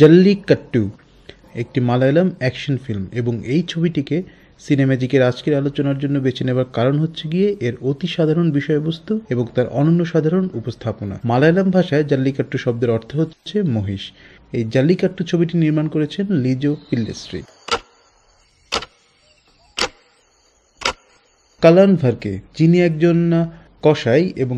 জল্লিকাট্টু একটি Malayalam action film এবং এই ছবিটিকে সিনেম্যাজিকের আজকের আলোচনার জন্য বেছে নেবার কারণ হচ্ছে গিয়ে এর অতি সাধারণ বিষয়বস্তু এবং তার অনন্য সাধারণ উপস্থাপনা মালায়ালাম ভাষায় জাল্লিকাট্টু শব্দের অর্থ হচ্ছে মহিষ এই জাল্লিকাট্টু ছবিটি নির্মাণ করেছেন লিজো পিল্লেস্ট্রি ভারকে যিনি একজন কসাই এবং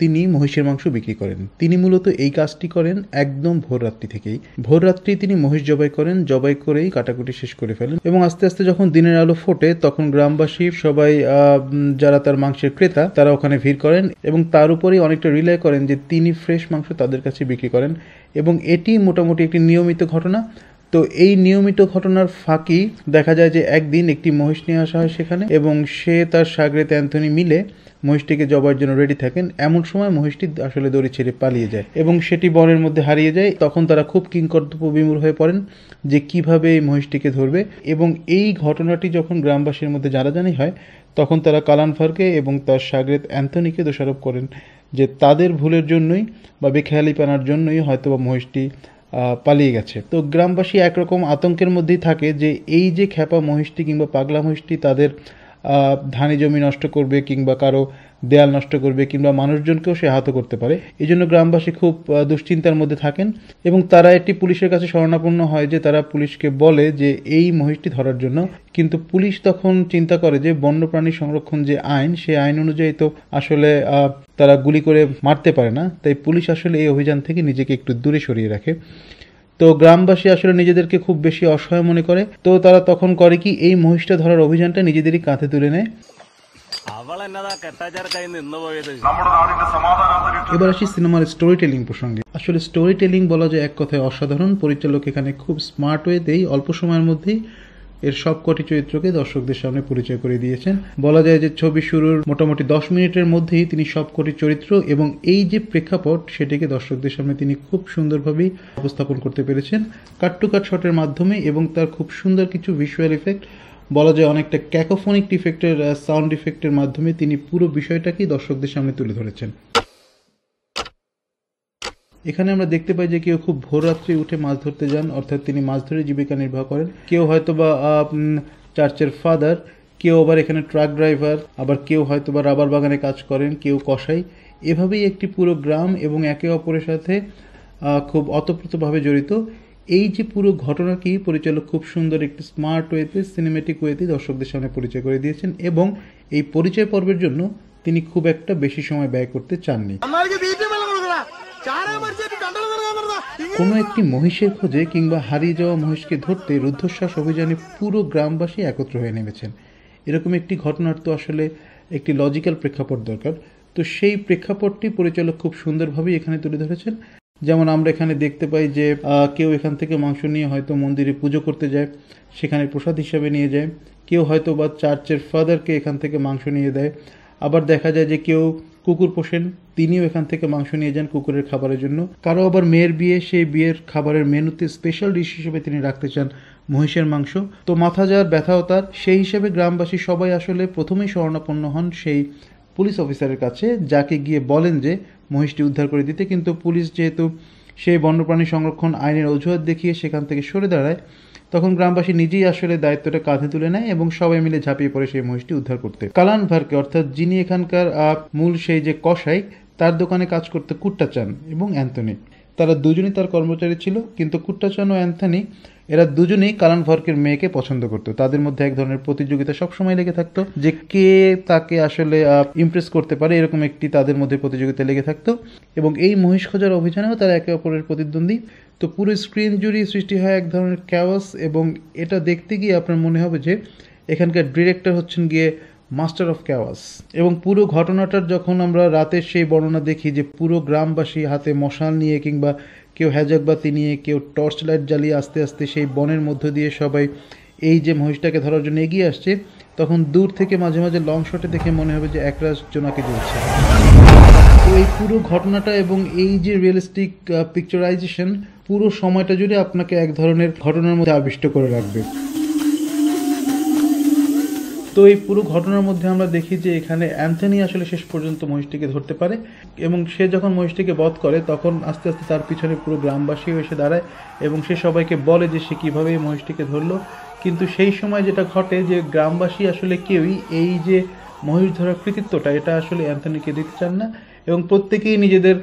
তিনি মহিষের মাংস বিক্রি করেন তিনি মূলত এই কাজটি করেন একদম ভোররাত্রি থেকেই ভোররাত্রি তিনি মহিষ জবাই করেন জবাই করেই কাটাকুটি শেষ করে ফেলেন এবং আস্তে আস্তে যখন দিনের আলো ফোটে তখন গ্রামবাসী সবাই যারা তার মাংসের ক্রেতা তারা ওখানে ভিড় করেন এবং তার উপরেই অনেকটা রিলাই করেন যে তিনি ফ্রেশ মাংস তাদের কাছে বিক্রি করেন এবং এটি মোটামুটি একটি নিয়মিত ঘটনা তো এই নিয়মিত ঘটনার ফাঁকি দেখা যায় যে একদিন একটি মহিষ নিয়ে আসা হয় সেখানে এবং সে তার সাগরে ত্যান্থনি মিলে মহিষটিকে জবাইয়ের জন্য রেডি থাকেন এমন সময় মহিষটি আসলে দড়ি ছেড়ে পালিয়ে যায় এবং সেটি বনের মধ্যে হারিয়ে যায় তখন তারা খুব কিংকর্তব্য বিমূল হয়ে পড়েন যে কিভাবে এই মহিষটিকে ধরবে এবং এই ঘটনাটি যখন গ্রামবাসীর মধ্যে জানাজানি হয় তখন তারা কালানফারকে এবং তার সাগরেত অ্যান্থনিকে দোষারোপ করেন যে তাদের ভুলের জন্যই বা বেখেয়ালিপানার জন্যই হয়তোবা মহিষটি পালিয়ে গেছে তো গ্রামবাসী একরকম আতঙ্কের মধ্যেই থাকে যে এই যে খ্যাপা মহিষটি কিংবা পাগলা মহিষটি তাদের ধানি জমি নষ্ট করবে কিংবা কারো দেয়াল নষ্ট করবে কিংবা মানুষজনকেও সে আহত করতে পারে এই জন্য গ্রামবাসী খুব দুশ্চিন্তার মধ্যে থাকেন এবং তারা একটি পুলিশের কাছে স্মরণাপন্ন হয় যে তারা পুলিশকে বলে যে এই মহিষটি ধরার জন্য কিন্তু পুলিশ তখন চিন্তা করে যে বন্যপ্রাণী সংরক্ষণ যে আইন সেই আইন অনুযায়ী তো আসলে তারা গুলি করে মারতে পারে না তাই পুলিশ আসলে এই অভিযান থেকে নিজেকে একটু দূরে সরিয়ে রাখে তো গ্রামবাসী আসলে নিজেদেরকে খুব বেশি অসহায় মনে করে তো তারা তখন করে কি এই মহিষটা ধরার অভিযানটা নিজেদেরই কাঁধে তুলে নেয় এবার আসি সিনেমার স্টোরি টেলিং প্রসঙ্গে আসলে স্টোরি টেলিং বলা যায় এক কথায় অসাধারণ পরিচালক এখানে খুব স্মার্ট ওয়েতেই অল্প সময়ের মধ্যেই এর সবকটি চরিত্রকে দর্শকদের সামনে পরিচয় করে দিয়েছেন বলা যায় যে ছবি শুরুর মোটামুটি দশ মিনিটের মধ্যেই তিনি সবকটি চরিত্র এবং এই যে প্রেক্ষাপট সেটিকে দর্শকদের সামনে তিনি খুব সুন্দরভাবেই উপস্থাপন করতে পেরেছেন কাট টু কাট শটের মাধ্যমে এবং তার খুব সুন্দর কিছু ভিজুয়াল ইফেক্ট বলা যায় অনেকটা ক্যাকোফোনিক ইফেক্টের সাউন্ড ইফেক্টের মাধ্যমে তিনি পুরো বিষয়টাকেই দর্শকদের সামনে তুলে ধরেছেন এখানে আমরা দেখতে পাই যে কেউ খুব ভোর রাত্রে উঠে মাছ ধরতে যান অর্থাৎ তিনি মাছ ধরে জীবিকা নির্বাহ করেন কেউ হয়তো বা চার্চের ফাদার কেউ আবার এখানে ট্রাক ড্রাইভার আবার কেউ হয়তো বা রাবার বাগানে কাজ করেন কেউ কষাই এভাবেই একটি পুরো গ্রাম এবং একে অপরের সাথে খুব অতপ্রতভাবে জড়িত এই যে পুরো ঘটনাটি পরিচালক খুব সুন্দর একটি স্মার্ট ওয়েতে সিনেমেটিক ওয়েতে দর্শকদের সামনে পরিচয় করে দিয়েছেন এবং এই পরিচয় পর্বের জন্য তিনি খুব একটা বেশি সময় ব্যয় করতে চাননি কোনো একটি মহিষের খোঁজে কিংবা হারিয়ে যাওয়া মহিষকে ধরতে রুদ্ধশ্বাস অভিযানে পুরো গ্রামবাসী একত্র হয়ে নেমেছেন এরকম একটি ঘটনার তো আসলে একটি লজিক্যাল প্রেক্ষাপট দরকার তো সেই প্রেক্ষাপটটি পরিচালক খুব সুন্দরভাবেই এখানে তুলে ধরেছেন যেমন আমরা এখানে দেখতে পাই যে কেউ এখান থেকে মাংস নিয়ে হয়তো মন্দিরে পুজো করতে যায় সেখানে প্রসাদ হিসাবে নিয়ে যায় কেউ হয়তো বা চার্চের ফাদারকে এখান থেকে মাংস নিয়ে দেয় আবার দেখা যায় যে কেউ কুকুর পোষেন তিনিও এখান থেকে মাংস নিয়ে যান কুকুরের খাবারের জন্য কারো আবার মেয়ের বিয়ে সেই বিয়ের খাবারের মেনুতে স্পেশাল ডিশ হিসেবে তিনি রাখতে চান মহিষের মাংস তো মাথা যাওয়ার ব্যথাও তার সেই হিসেবে গ্রামবাসী সবাই আসলে প্রথমেই শরণাপন্ন হন সেই পুলিশ অফিসারের কাছে যাকে গিয়ে বলেন যে মহিষটি উদ্ধার করে দিতে কিন্তু পুলিশ যেহেতু সেই বন্যপ্রাণী সংরক্ষণ আইনের অজুহাত দেখিয়ে সেখান থেকে সরে দাঁড়ায় তখন গ্রামবাসী নিজেই আসলে দায়িত্বটা কাঁধে তুলে নেয় এবং সবাই মিলে ঝাঁপিয়ে পড়ে সেই মহিষটি উদ্ধার করতে কালান ভারকে অর্থাৎ যিনি এখানকার মূল সেই যে কষাই তার দোকানে কাজ করতে কুট্টা চান এবং অ্যান্থনি তারা দুজনই তার কর্মচারী ছিল কিন্তু কুট্টাচন ও অ্যান্থনি এরা দুজনেই কালান ভরকের মেয়েকে পছন্দ করতো তাদের মধ্যে এক ধরনের প্রতিযোগিতা সবসময় লেগে থাকতো যে কে তাকে আসলে ইমপ্রেস করতে পারে এরকম একটি তাদের মধ্যে প্রতিযোগিতা লেগে থাকতো এবং এই মহিষ খোঁজার অভিযানেও তারা একে অপরের প্রতিদ্বন্দ্বী তো পুরো স্ক্রিন জুড়ে সৃষ্টি হয় এক ধরনের ক্যাওয়াস এবং এটা দেখতে গিয়ে আপনার মনে হবে যে এখানকার ডিরেক্টর হচ্ছেন গিয়ে মাস্টার অফ ক্যাওয়াস এবং পুরো ঘটনাটার যখন আমরা রাতের সেই বর্ণনা দেখি যে পুরো গ্রামবাসী হাতে মশাল নিয়ে কিংবা কেউ হ্যাজাকবাতি নিয়ে কেউ টর্চ লাইট জ্বালিয়ে আস্তে আস্তে সেই বনের মধ্য দিয়ে সবাই এই যে মহিষটাকে ধরার জন্য এগিয়ে আসছে তখন দূর থেকে মাঝে মাঝে লং শটে দেখে মনে হবে যে একরাজ জোনাকে জ্বলছে তো এই পুরো ঘটনাটা এবং এই যে রিয়েলিস্টিক পিকচারাইজেশন পুরো সময়টা জুড়ে আপনাকে এক ধরনের ঘটনার মধ্যে আবিষ্ট করে রাখবে তো এই পুরো ঘটনার মধ্যে আমরা দেখি যে এখানে অ্যান্থনি আসলে শেষ পর্যন্ত মহিষটিকে ধরতে পারে এবং সে যখন মহিষটিকে বধ করে তখন আস্তে আস্তে তার পিছনে পুরো গ্রামবাসীও এসে দাঁড়ায় এবং সে সবাইকে বলে যে সে কীভাবে এই মহিষটিকে ধরলো কিন্তু সেই সময় যেটা ঘটে যে গ্রামবাসী আসলে কেউই এই যে মহিষ ধরার কৃতিত্বটা এটা আসলে অ্যান্থনিকে দিতে চান না এবং প্রত্যেকেই নিজেদের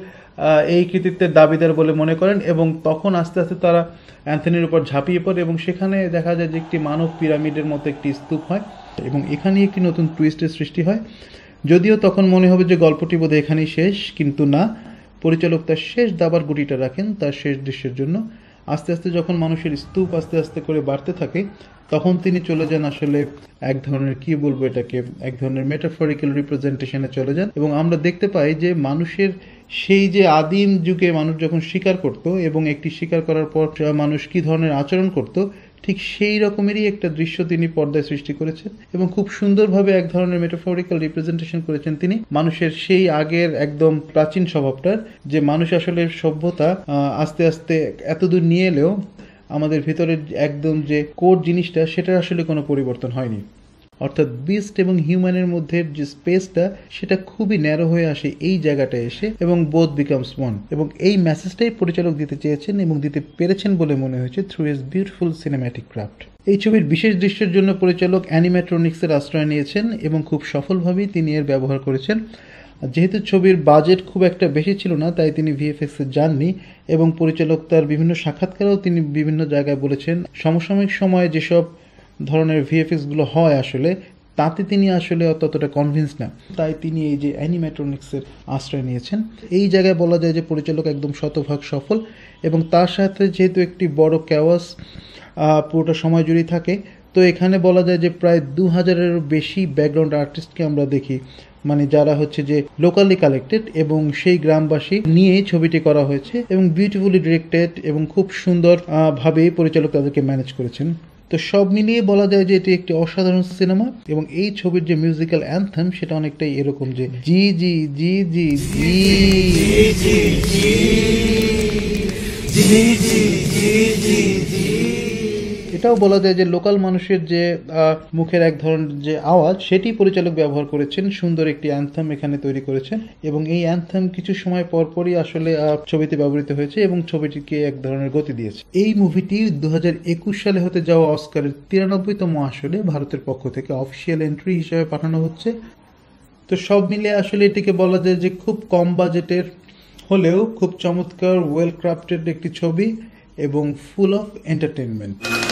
এই কৃতিত্বের দাবিদার বলে মনে করেন এবং তখন আস্তে আস্তে তারা অ্যান্থনির উপর ঝাঁপিয়ে পড়ে এবং সেখানে দেখা যায় যে একটি মানব পিরামিডের মতো একটি স্তূপ হয় আচ্ছা, এবং এখানে একটি নতুন টুইস্টের সৃষ্টি হয় যদিও তখন মনে হবে যে গল্পটি বোধহয় এখানেই শেষ কিন্তু না পরিচালক তার শেষ দাবার গুটিটা রাখেন তার শেষ দৃশ্যের জন্য আস্তে আস্তে যখন মানুষের স্তূপ আস্তে আস্তে করে বাড়তে থাকে তখন তিনি চলে যান আসলে এক ধরনের কি বলবো এটাকে এক ধরনের মেটাফরিক্যাল রিপ্রেজেন্টেশনে চলে যান এবং আমরা দেখতে পাই যে মানুষের সেই যে আদিম যুগে মানুষ যখন শিকার করত এবং একটি শিকার করার পর মানুষ কি ধরনের আচরণ করত ঠিক সেই রকমেরই একটা দৃশ্য তিনি পর্দায় সৃষ্টি করেছেন এবং খুব সুন্দরভাবে এক ধরনের মেটাফোরিক্যাল রিপ্রেজেন্টেশন করেছেন তিনি মানুষের সেই আগের একদম প্রাচীন স্বভাবটার যে মানুষ আসলে সভ্যতা আস্তে আস্তে এতদূর নিয়ে এলেও আমাদের ভেতরের একদম যে কোর জিনিসটা সেটার আসলে কোনো পরিবর্তন হয়নি অর্থাৎ বিস্ট এবং হিউম্যানের মধ্যে যে স্পেসটা সেটা খুবই ন্যারো হয়ে আসে এই জায়গাটা এসে এবং বোধ বিকামস ওয়ান এবং এই মেসেজটাই পরিচালক দিতে চেয়েছেন এবং দিতে পেরেছেন বলে মনে হয়েছে through is beautiful cinematic craft এই ছবির বিশেষ দৃশ্যের জন্য পরিচালক অ্যানিম্যাট্রনিক্সের আশ্রয় নিয়েছেন এবং খুব সফলভাবেই তিনি এর ব্যবহার করেছেন যেহেতু ছবির বাজেট খুব একটা বেশি ছিল না তাই তিনি ভিএফএক্স এ যাননি এবং পরিচালক তার বিভিন্ন সাক্ষাৎকারেও তিনি বিভিন্ন জায়গায় বলেছেন সমসাময়িক সময়ে যেসব ধরনের ভিএফএক্সগুলো হয় আসলে তাতে তিনি আসলে ততটা কনভিন্স না তাই তিনি এই যে অ্যানিমেট্রনিক্সের আশ্রয় নিয়েছেন এই জায়গায় বলা যায় যে পরিচালক একদম শতভাগ সফল এবং তার সাথে যেহেতু একটি বড় ক্যাওয়াস পুরোটা সময় জুড়ে থাকে তো এখানে বলা যায় যে প্রায় দু হাজারেরও বেশি ব্যাকগ্রাউন্ড আর্টিস্টকে আমরা দেখি মানে যারা হচ্ছে যে লোকালি কালেক্টেড এবং সেই গ্রামবাসী নিয়েই ছবিটি করা হয়েছে এবং বিউটিফুলি ডিরেক্টেড এবং খুব সুন্দর ভাবে পরিচালক তাদেরকে ম্যানেজ করেছেন তো সব মিলিয়ে বলা যায় যে এটি একটি অসাধারণ সিনেমা এবং এই ছবির যে মিউজিক্যাল অ্যান্থেম সেটা অনেকটাই এরকম যে জি জি জি জি জি জি জি জি জি জি এটাও বলা যায় যে লোকাল মানুষের যে মুখের এক ধরনের যে আওয়াজ সেটি পরিচালক ব্যবহার করেছেন সুন্দর একটি অ্যান্থাম এখানে তৈরি করেছেন এবং এই অ্যান্থাম কিছু সময় পরপরই আসলে ছবিতে ব্যবহৃত হয়েছে এবং ছবিটিকে এক ধরনের গতি দিয়েছে এই মুভিটি দু সালে হতে যাওয়া অস্কারের তিরানব্বইতম আসলে ভারতের পক্ষ থেকে অফিসিয়াল এন্ট্রি হিসেবে পাঠানো হচ্ছে তো সব মিলে আসলে এটিকে বলা যায় যে খুব কম বাজেটের হলেও খুব চমৎকার ওয়েল ক্রাফটেড একটি ছবি এবং ফুল অফ এন্টারটেনমেন্ট